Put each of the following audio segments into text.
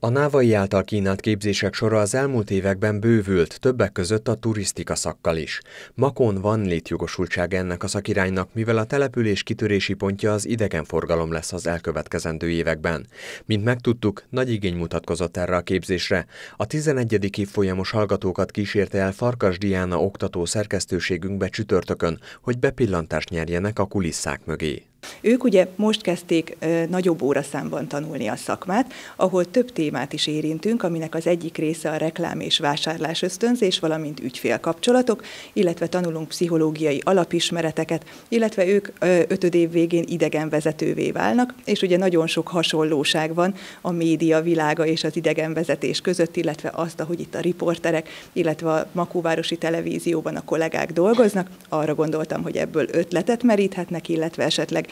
A návai által kínált képzések sora az elmúlt években bővült, többek között a turisztika szakkal is. Makon van létjogosultság ennek a szakiránynak, mivel a település kitörési pontja az idegenforgalom lesz az elkövetkezendő években. Mint megtudtuk, nagy igény mutatkozott erre a képzésre. A 11. évfolyamos hallgatókat kísérte el Farkas Diána oktató szerkesztőségünkbe csütörtökön, hogy bepillantást nyerjenek a kulisszák mögé. Ők ugye most kezdték nagyobb óraszámban tanulni a szakmát, ahol több témát is érintünk, aminek az egyik része a reklám és vásárlás ösztönzés, valamint ügyfélkapcsolatok, illetve tanulunk pszichológiai alapismereteket, illetve ők ötöd év végén idegenvezetővé válnak, és ugye nagyon sok hasonlóság van a média világa és az idegenvezetés között, illetve azt, ahogy itt a riporterek, illetve a Makóvárosi Televízióban a kollégák dolgoznak. Arra gondoltam, hogy ebből ötletet meríthetnek, illetve esetleg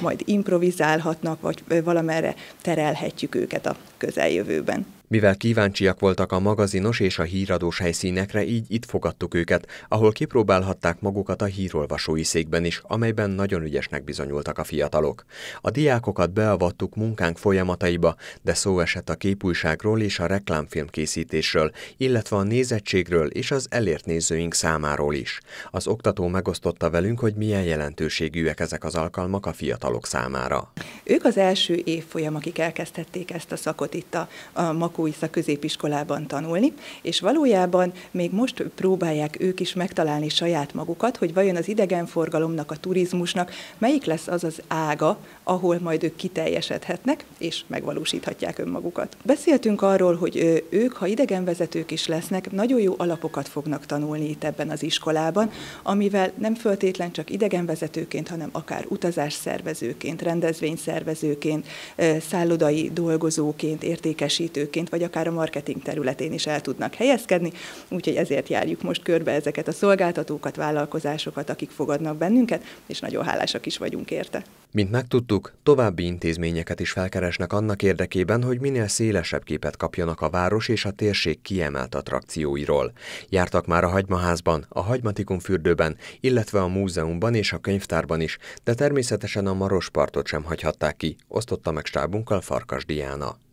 majd improvizálhatnak, vagy valamerre terelhetjük őket a közeljövőben. Mivel kíváncsiak voltak a magazinos és a híradós helyszínekre, így itt fogadtuk őket, ahol kipróbálhatták magukat a hírolvasói székben is, amelyben nagyon ügyesnek bizonyultak a fiatalok. A diákokat beavattuk munkánk folyamataiba, de szó esett a képújságról és a reklámfilm készítésről, illetve a nézettségről és az elért nézőink számáról is. Az oktató megosztotta velünk, hogy milyen jelentőségűek ezek az alkalmak a fiatalok számára. Ők az első évfolyam, akik elkezdték ezt a szakot itt a, a Lakóisza középiskolában tanulni, és valójában még most próbálják ők is megtalálni saját magukat, hogy vajon az idegenforgalomnak, a turizmusnak melyik lesz az az ága, ahol majd ők kiteljesedhetnek, és megvalósíthatják önmagukat. Beszéltünk arról, hogy ők, ha idegenvezetők is lesznek, nagyon jó alapokat fognak tanulni itt ebben az iskolában, amivel nem föltétlen csak idegenvezetőként, hanem akár utazásszervezőként, rendezvényszervezőként, szállodai dolgozóként, értékesítőként, területként, vagy akár a marketing területén is el tudnak helyezkedni, úgyhogy ezért járjuk most körbe ezeket a szolgáltatókat, vállalkozásokat, akik fogadnak bennünket, és nagyon hálásak is vagyunk érte. Mint megtudtuk, további intézményeket is felkeresnek annak érdekében, hogy minél szélesebb képet kapjanak a város és a térség kiemelt attrakcióiról. Jártak már a Hagymaházban, a Hagymatikum fürdőben, illetve a múzeumban és a könyvtárban is, de természetesen a Marospartot sem hagyhatták ki, osztotta meg stábunkkal Farkas Diana.